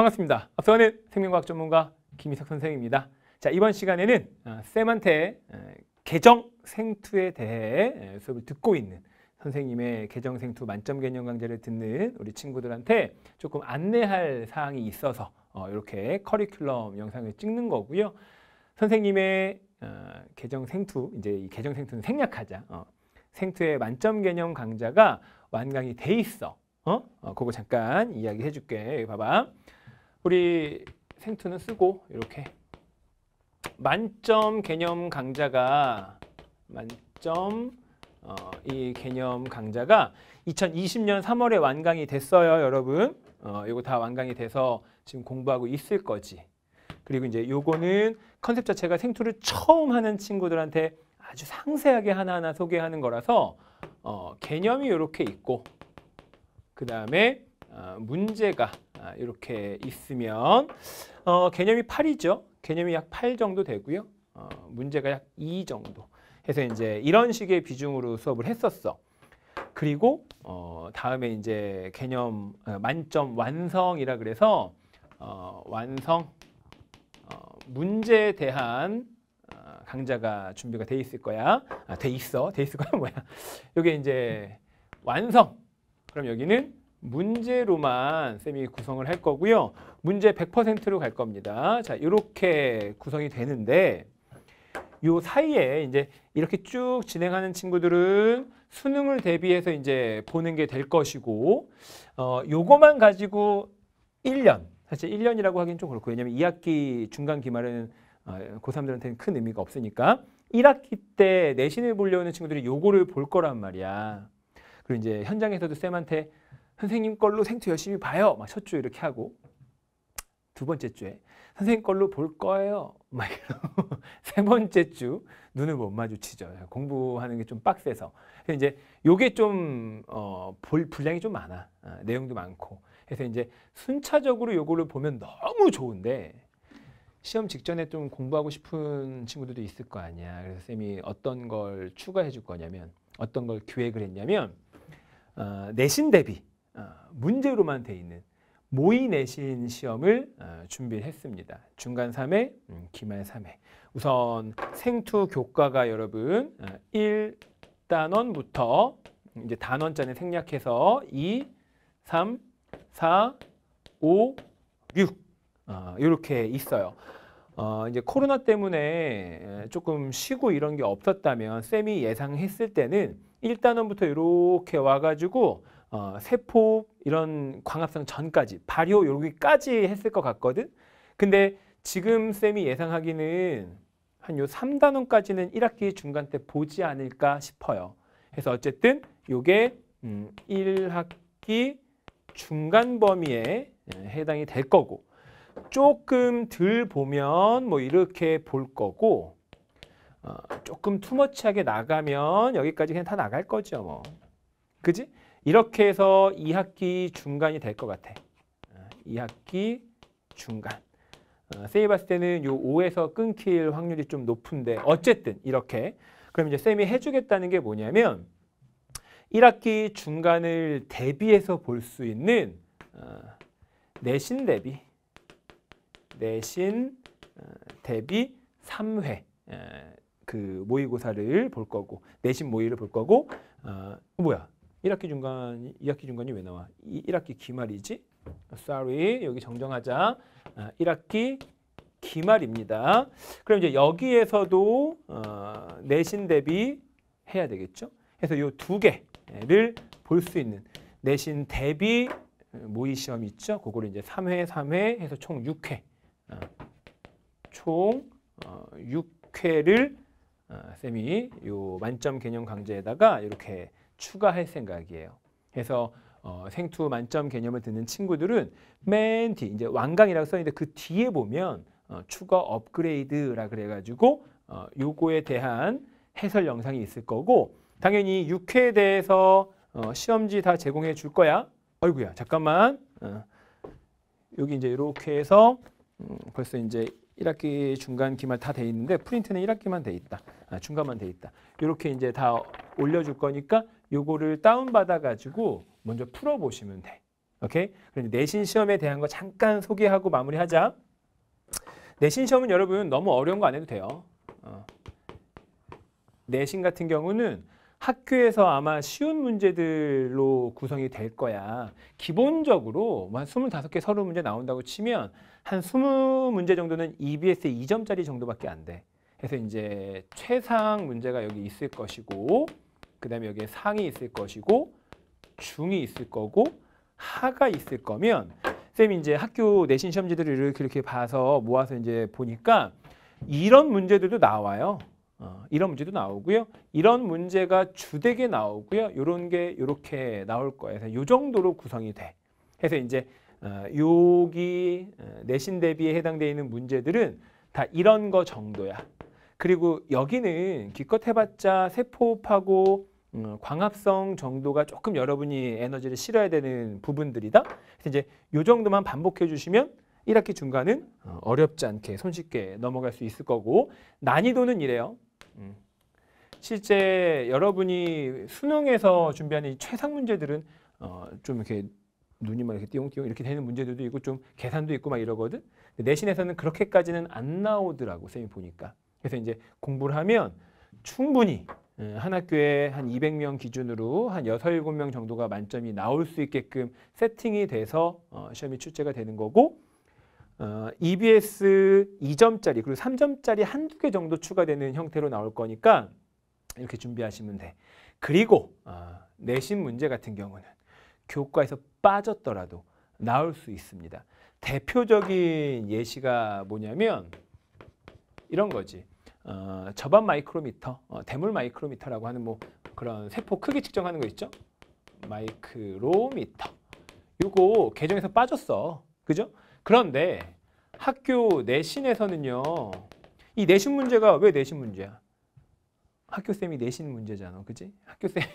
반갑습니다. 앞서는 생명과학 전문가 김희석 선생입니다. 자 이번 시간에는 어, 쌤한테 어, 개정 생투에 대해 수업을 듣고 있는 선생님의 개정 생투 만점 개념 강좌를 듣는 우리 친구들한테 조금 안내할 사항이 있어서 어, 이렇게 커리큘럼 영상을 찍는 거고요. 선생님의 개정 생투 이제 이 개정 생투는 생략하자. 생투의 만점 개념 강좌가 완강이 돼 있어. 어? 어, 그거 잠깐 이야기해 줄게. 봐봐. 우리 생투는 쓰고 이렇게 만점 개념 강좌가 만점 어, 이 개념 강좌가 2020년 3월에 완강이 됐어요, 여러분. 어, 이거 다 완강이 돼서 지금 공부하고 있을 거지. 그리고 이제 요거는 컨셉 자체가 생투를 처음 하는 친구들한테 아주 상세하게 하나하나 소개하는 거라서 어, 개념이 이렇게 있고 그 다음에 어, 문제가 아, 이렇게 있으면 어, 개념이 8이죠. 개념이 약 8 정도 되고요. 어, 문제가 약 2 정도 해서 이제 이런 식의 비중으로 수업을 했었어. 그리고 어, 다음에 이제 개념 어, 만점 완성이라 그래서 어, 완성 어, 문제에 대한 어, 강좌가 준비가 돼 있을 거야. 아, 돼 있어. 돼 있을 거야 뭐야. 이게 이제 완성. 그럼 여기는 문제로만 쌤이 구성을 할 거고요. 문제 100%로 갈 겁니다. 자, 이렇게 구성이 되는데 이 사이에 이제 이렇게 쭉 진행하는 친구들은 수능을 대비해서 이제 보는 게 될 것이고 어, 요거만 가지고 1년 사실 1년이라고 하긴 좀 그렇고 왜냐면 2학기 중간 기말은 어, 고3들한테는 큰 의미가 없으니까 1학기 때 내신을 보려는 친구들이 요거를 볼 거란 말이야. 그리고 이제 현장에서도 쌤한테 선생님 걸로 생투 열심히 봐요. 막 첫 주 이렇게 하고 두 번째 주에 선생님 걸로 볼 거예요. 막 이러고 세 번째 주 눈을 못 마주치죠. 공부하는 게 좀 빡세서 그래서 이제 요게 좀볼 어, 분량이 좀 많아. 어, 내용도 많고 그래서 이제 순차적으로 요거를 보면 너무 좋은데 시험 직전에 좀 공부하고 싶은 친구들도 있을 거 아니야. 그래서 쌤이 어떤 걸 추가해 줄 거냐면 어떤 걸 기획을 했냐면 어, 내신 대비 어, 문제로만 돼 있는 모의 내신 시험을 어, 준비 했습니다. 중간 3회, 음, 기말 3회. 우선 생투 교과가 여러분 1단원부터 어, 이제 단원짜리 생략해서 2, 3, 4, 5, 6 이렇게 있어요. 어, 이제 코로나 때문에 조금 쉬고 이런 게 없었다면 쌤이 예상했을 때는 1단원부터 이렇게 와가지고 어, 세포 이런 광합성 전까지 발효 여기까지 했을 것 같거든. 근데 지금 쌤이 예상하기는 한요 3단원까지는 1학기 중간 때 보지 않을까 싶어요. 그래서 어쨌든 요게 음, 1학기 중간 범위에 해당이 될 거고 조금 덜 보면 뭐 이렇게 볼 거고 어, 조금 투머치하게 나가면 여기까지 그냥 다 나갈 거죠 뭐 그지? 이렇게 해서 2학기 중간이 될 것 같아 2학기 어, 중간 어, 쌤이 봤을 때는 요 5에서 끊길 확률이 좀 높은데 어쨌든 이렇게 그럼 이제 쌤이 해주겠다는 게 뭐냐면 1학기 중간을 대비해서 볼 수 있는 어, 내신 대비 내신 어, 대비 3회 어, 그 모의고사를 볼 거고 내신 모의를 볼 거고 어, 어 뭐야 1학기 중간 2학기 중간이 왜 나와 1학기 기말이지 sorry 여기 정정하자 1학기 기말입니다 그럼 이제 여기에서도 어, 내신 대비 해야 되겠죠 그래서 이 두 개를 볼 수 있는 내신 대비 모의 시험 있죠 그거를 이제 3회 3회 해서 총 6회 총 6회를 어, 어, 쌤이 요 만점 개념 강좌에다가 이렇게 추가할 생각이에요. 그래서 어, 생투 만점 개념을 듣는 친구들은 맨 뒤, 이제 완강이라고 써있는데 그 뒤에 보면 어, 추가 업그레이드라 그래가지고 어, 요거에 대한 해설 영상이 있을 거고 당연히 6회에 대해서 어, 시험지 다 제공해 줄 거야. 어이구야 잠깐만 어, 여기 이제 이렇게 해서 음, 벌써 이제 1학기 중간 기말 다 돼 있는데 프린트는 1학기만 돼 있다. 아, 중간만 돼 있다. 이렇게 이제 다 올려줄 거니까 요거를 다운받아가지고 먼저 풀어보시면 돼. 오케이? 그럼 내신 시험에 대한 거 잠깐 소개하고 마무리하자. 내신 시험은 여러분 너무 어려운 거 안 해도 돼요. 어. 내신 같은 경우는 학교에서 아마 쉬운 문제들로 구성이 될 거야. 기본적으로 뭐 한 25개 서류 문제 나온다고 치면 한 20문제 정도는 EBS 2점짜리 정도밖에 안 돼. 그래서 이제 최상 문제가 여기 있을 것이고 그 다음에 여기에 상이 있을 것이고 중이 있을 거고 하가 있을 거면 쌤이 이제 학교 내신 시험지들을 이렇게 이렇게 봐서 모아서 이제 보니까 이런 문제들도 나와요. 어, 이런 문제도 나오고요. 이런 문제가 주되게 나오고요. 이런 게 이렇게 나올 거예요. 그래서 이 정도로 구성이 돼. 그래서 이제 여기 어, 어, 내신 대비에 해당되어 있는 문제들은 다 이런 거 정도야. 그리고 여기는 기껏 해봤자 세포호하고 어, 광합성 정도가 조금 여러분이 에너지를 실어야 되는 부분들이다. 그래서 이제 요 정도만 반복해 주시면 1학기 중간은 어렵지 않게 손쉽게 넘어갈 수 있을 거고 난이도는 이래요. 음. 실제 여러분이 수능에서 준비하는 최상 문제들은 어, 좀 이렇게 눈이 막 이렇게 띠용띠용 이렇게 되는 문제들도 있고 좀 계산도 있고 막 이러거든. 내신에서는 그렇게까지는 안 나오더라고 쌤이 보니까. 그래서 이제 공부를 하면 충분히 예, 한 학교에 한 200명 기준으로 한 6, 7명 정도가 만점이 나올 수 있게끔 세팅이 돼서 어, 시험이 출제가 되는 거고 어, EBS 2점짜리 그리고 3점짜리 한 두 개 정도 추가되는 형태로 나올 거니까 이렇게 준비하시면 돼. 그리고 어, 내신 문제 같은 경우는 교과에서 빠졌더라도 나올 수 있습니다. 대표적인 예시가 뭐냐면 이런 거지. 어, 저반 마이크로미터, 어, 대물 마이크로미터라고 하는 뭐 그런 세포 크기 측정하는 거 있죠? 마이크로미터. 요거 계정에서 빠졌어. 그죠? 그런데 학교 내신에서는요. 이 내신 문제가 왜 내신 문제야? 학교쌤이 내신 문제잖아. 그지? 학교쌤이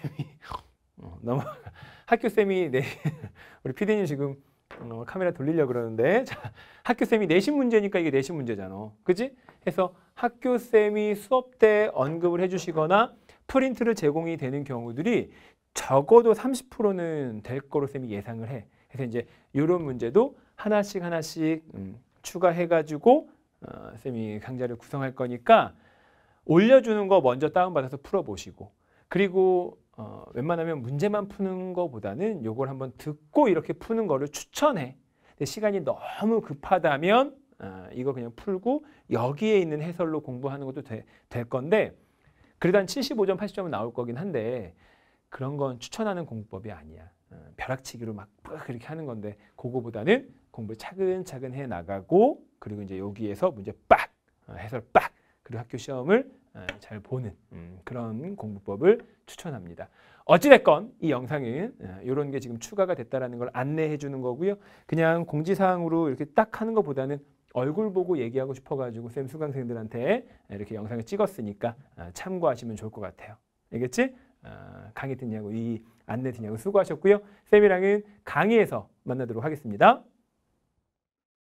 어, 너무 학교 쌤이 내 우리 피디님 지금 어, 카메라 돌리려 그러는데 자, 학교 쌤이 내신 문제니까 이게 내신 문제잖아. 그지 해서 학교 쌤이 수업 때 언급을 해주시거나 프린트를 제공이 되는 경우들이 적어도 30%는 될 거로 쌤이 예상을 해. 그래서 이제 이런 문제도 하나씩 하나씩 음, 추가해가지고 어, 쌤이 강좌를 구성할 거니까 올려주는 거 먼저 다운받아서 풀어보시고 그리고 어, 웬만하면 문제만 푸는 거보다는 요걸 한번 듣고 이렇게 푸는 거를 추천해. 근데 시간이 너무 급하다면 어, 이거 그냥 풀고 여기에 있는 해설로 공부하는 것도 되, 될 건데 그러다한 75점, 80점은 나올 거긴 한데 그런 건 추천하는 공부법이 아니야. 어, 벼락치기로 막 그렇게 하는 건데 그거보다는 공부를 차근차근 해 나가고 그리고 이제 여기에서 문제 빡! 어, 해설 빡! 그리고 학교 시험을 어, 잘 보는 음, 음. 그런 공부법을 추천합니다. 어찌됐건 이 영상은 이런 어, 게 지금 추가가 됐다라는 걸 안내해 주는 거고요. 그냥 공지사항으로 이렇게 딱 하는 것보다는 얼굴 보고 얘기하고 싶어가지고 쌤 수강생들한테 이렇게 영상을 찍었으니까 어, 참고하시면 좋을 것 같아요. 알겠지? 강의 듣냐고 이 안내 듣냐고 수고하셨고요. 쌤이랑은 강의에서 만나도록 하겠습니다.